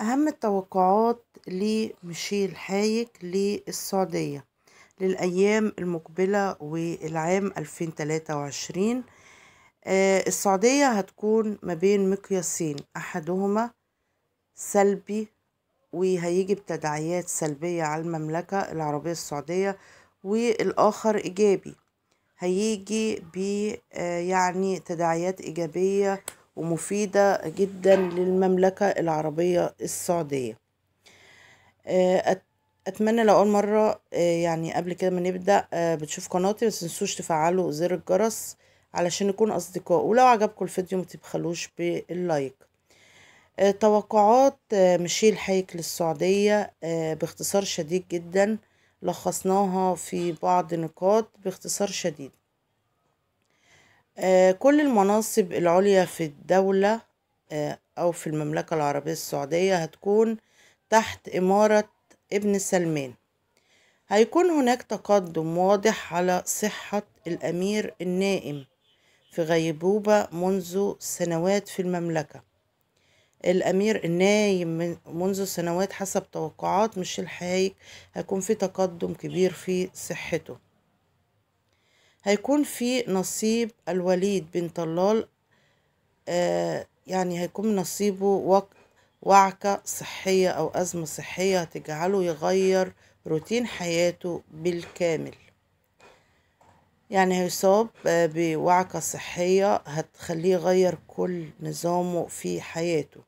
أهم التوقعات لميشيل حايك للسعودية للأيام المقبلة والعام 2023 آه، السعودية هتكون ما بين مقياسين أحدهما سلبي وهيجي بتداعيات سلبية على المملكة العربية السعودية والآخر إيجابي هيجي ب آه، يعني تداعيات إيجابية ومفيدة جدا للمملكة العربية السعودية آه، أتمنى لو أول مرة آه، يعني قبل كده ما نبدأ آه، بتشوف قناتي بس متنسوش تفعلوا زر الجرس علشان نكون أصدقاء ولو عجبكم الفيديو متبخلوش باللايك توقعات مشيل حيك للسعودية باختصار شديد جدا لخصناها في بعض نقاط باختصار شديد آه، كل المناصب العليا في الدولة آه، أو في المملكة العربية السعودية هتكون تحت إمارة ابن سلمان هيكون هناك تقدم واضح على صحة الأمير النائم في غيبوبة منذ سنوات في المملكة الأمير النايم منذ سنوات حسب توقعات مش حايك هيكون في تقدم كبير في صحته هيكون في نصيب الوليد بن طلال آه يعني هيكون نصيبه وقت وعكة صحية أو أزمة صحية تجعله يغير روتين حياته بالكامل يعني هيصاب آه، بوعكة صحية هتخليه يغير كل نظامه في حياته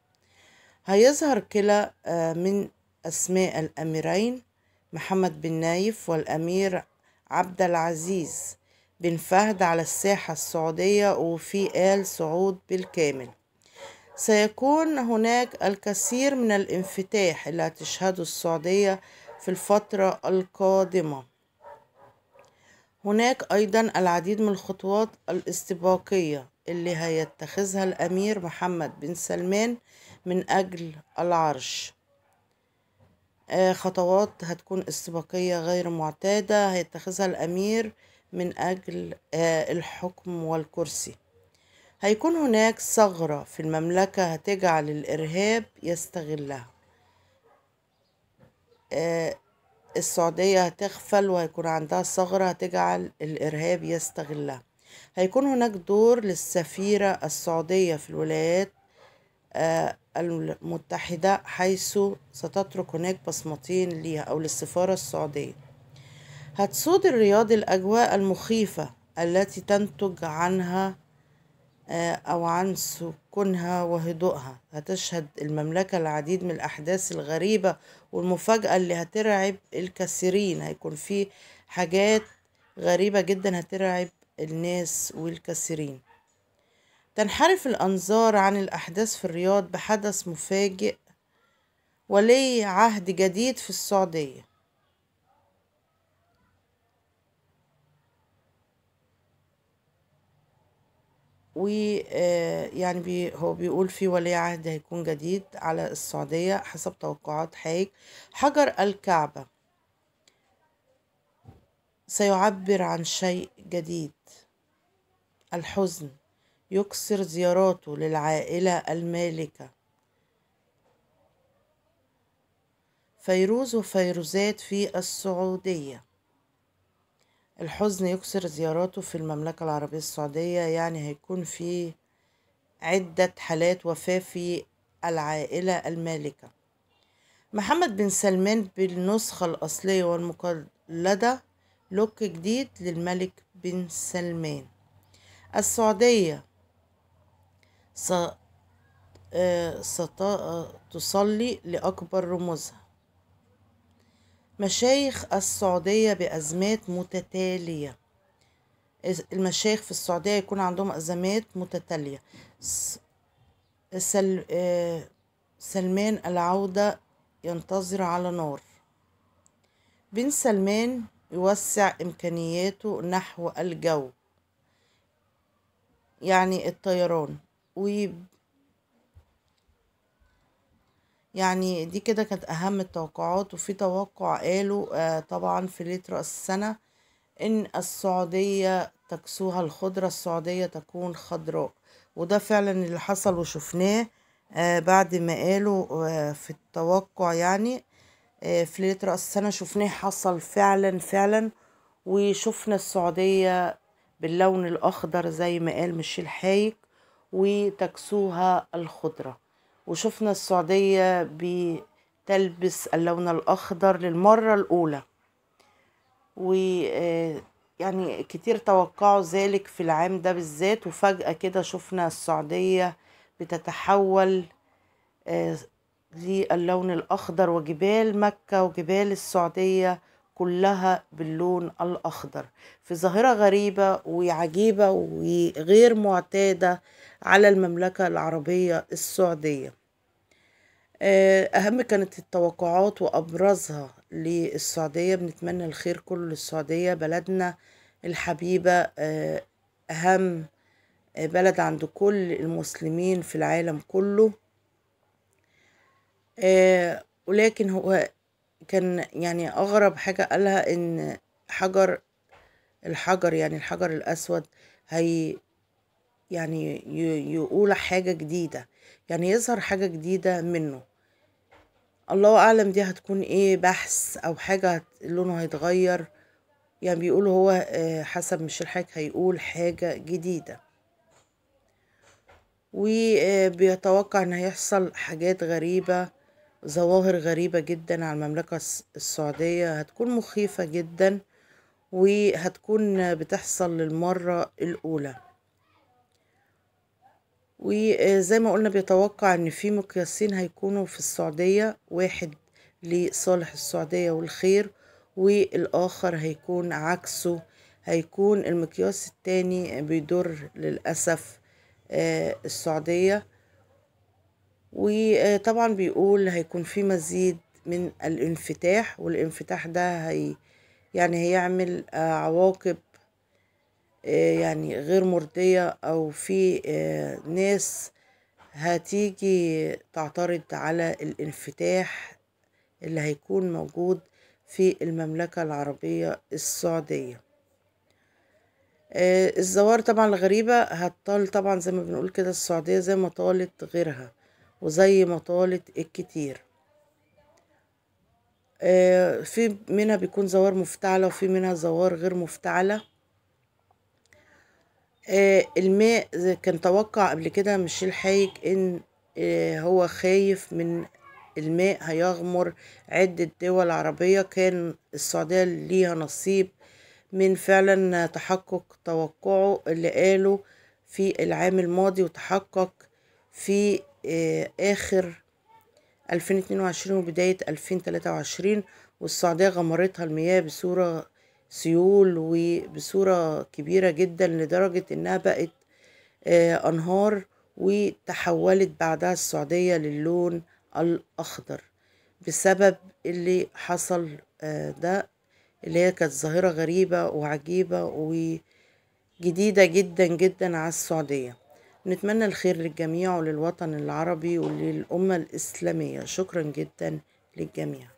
هيظهر كلا آه، من أسماء الأميرين محمد بن نايف والأمير عبد العزيز بن فهد على الساحة السعودية وفي آل سعود بالكامل سيكون هناك الكثير من الانفتاح اللي هتشهده السعودية في الفترة القادمة هناك أيضا العديد من الخطوات الاستباقية اللي هيتخذها الأمير محمد بن سلمان من أجل العرش آه، خطوات هتكون استباقية غير معتادة هيتخذها الأمير من أجل آه، الحكم والكرسي هيكون هناك ثغرة في المملكة هتجعل الإرهاب يستغلها آه، السعودية هتغفل وهيكون عندها ثغرة هتجعل الإرهاب يستغلها هيكون هناك دور للسفيرة السعودية في الولايات آه، المتحدة حيث ستترك هناك بصمتين ليها أو للسفارة السعودية هتسود الرياض الأجواء المخيفة التي تنتج عنها آه، أو عن سكونها وهدوءها هتشهد المملكة العديد من الأحداث الغريبة والمفاجأة اللي هترعب الكثيرين هيكون في حاجات غريبة جدا هترعب الناس والكثيرين تنحرف الأنظار عن الأحداث في الرياض بحدث مفاجئ ولي عهد جديد في السعودية ويعني آه، بي هو بيقول في ولي عهد هيكون جديد على السعودية حسب توقعات حايك حجر الكعبة سيعبر عن شيء جديد الحزن يكسر زياراته للعائلة المالكة فيروز وفيروزات في السعودية الحزن يكسر زياراته في المملكة العربية السعودية يعني هيكون في عدة حالات وفاة في العائلة المالكة محمد بن سلمان بالنسخة الأصلية والمقلدة لوك جديد للملك بن سلمان السعودية ستصلي آه، آه، لأكبر رموزها مشايخ السعودية بأزمات متتالية المشايخ في السعودية يكون عندهم أزمات متتالية سل... آه، سلمان العودة ينتظر على نار بن سلمان يوسع إمكانياته نحو الجو يعني الطيران ويب يعني دي كده كانت أهم التوقعات وفي توقع قالوا آه طبعا في ليلة رأس السنة إن السعودية تكسوها الخضرة السعودية تكون خضراء وده فعلا اللي حصل وشفناه آه بعد ما قالوا آه في التوقع يعني آه في ليلة رأس السنة شفناه حصل فعلا فعلا وشفنا السعودية باللون الأخضر زي ما قال ميشيل حايك وتكسوها الخضره وشفنا السعودية بتلبس اللون الأخضر للمرة الأولى ويعني آه، كتير توقعوا ذلك في العام ده بالذات وفجأة كده شفنا السعودية بتتحول آه، للون الأخضر وجبال مكة وجبال السعودية كلها باللون الأخضر في ظاهرة غريبة وعجيبة وغير معتادة على المملكة العربية السعودية آه، أهم كانت التوقعات وأبرزها للسعودية بنتمنى الخير كله للسعودية بلدنا الحبيبة آه، أهم بلد عند كل المسلمين في العالم كله آه، ولكن هو كان يعني أغرب حاجة قالها إن حجر الحجر يعني الحجر الأسود هي يعني يقول حاجة جديدة يعني يظهر حاجة جديدة منه الله أعلم دي هتكون إيه بحث أو حاجة لونه هيتغير يعني بيقولوا هو آه، حسب مش الحاج هيقول حاجة جديدة وبيتوقع آه، إن هيحصل حاجات غريبة ظواهر غريبة جدا على المملكة السعودية هتكون مخيفة جدا وهتكون بتحصل للمرة الأولى وزي ما قلنا بيتوقع ان في مقياسين هيكونوا في السعودية واحد لصالح السعودية والخير والآخر هيكون عكسه هيكون المقياس التاني بيضر للأسف آه، السعودية وطبعا بيقول هيكون في مزيد من الانفتاح والانفتاح ده هي يعني هيعمل آه، عواقب آه، يعني غير مرضية أو في آه، ناس هتيجي تعترض على الانفتاح اللي هيكون موجود في المملكة العربية السعودية الزوار طبعا الغريبة هتطال طبعا زي ما بنقول كده السعودية زي ما طالت غيرها وزي ما طالت الكتير آه، في منها بيكون زوار مفتعلة وفي منها زوار غير مفتعلة آه، الماء كان توقع قبل كده مش الحيك ان آه، هو خايف من الماء هيغمر عدة دول عربية كان السعودية ليها نصيب من فعلا تحقق توقعه اللي قاله في العام الماضي وتحقق في آه، آخر 2022 وبداية 2023 والسعودية غمرتها المياه بصورة سيول وبصورة كبيرة جدا لدرجة إنها بقت آه، أنهار وتحولت بعدها السعودية للون الأخضر بسبب اللي حصل آه، ده اللي هي كانت ظاهرة غريبة وعجيبة وجديدة جدا جدا على السعودية نتمنى الخير للجميع وللوطن العربي وللأمة الإسلامية شكرا جدا للجميع